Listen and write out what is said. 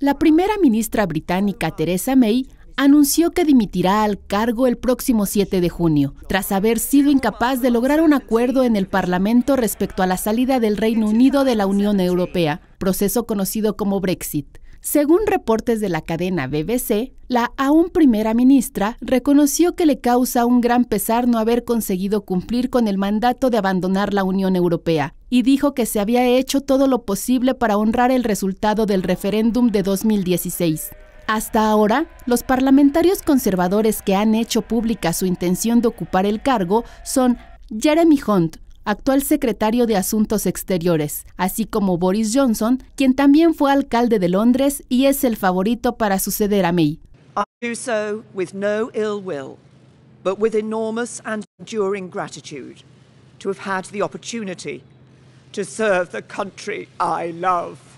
La primera ministra británica Theresa May anunció que dimitirá al cargo el próximo 7 de junio, tras haber sido incapaz de lograr un acuerdo en el Parlamento respecto a la salida del Reino Unido de la Unión Europea, proceso conocido como Brexit. Según reportes de la cadena BBC, la aún primera ministra reconoció que le causa un gran pesar no haber conseguido cumplir con el mandato de abandonar la Unión Europea y dijo que se había hecho todo lo posible para honrar el resultado del referéndum de 2016. Hasta ahora, los parlamentarios conservadores que han hecho pública su intención de ocupar el cargo son Jeremy Hunt, actual secretario de Asuntos Exteriores, así como Boris Johnson, quien también fue alcalde de Londres y es el favorito para suceder a May. I do so with no ill will, but with enormous and enduring gratitude to have had the opportunity to serve the country I love.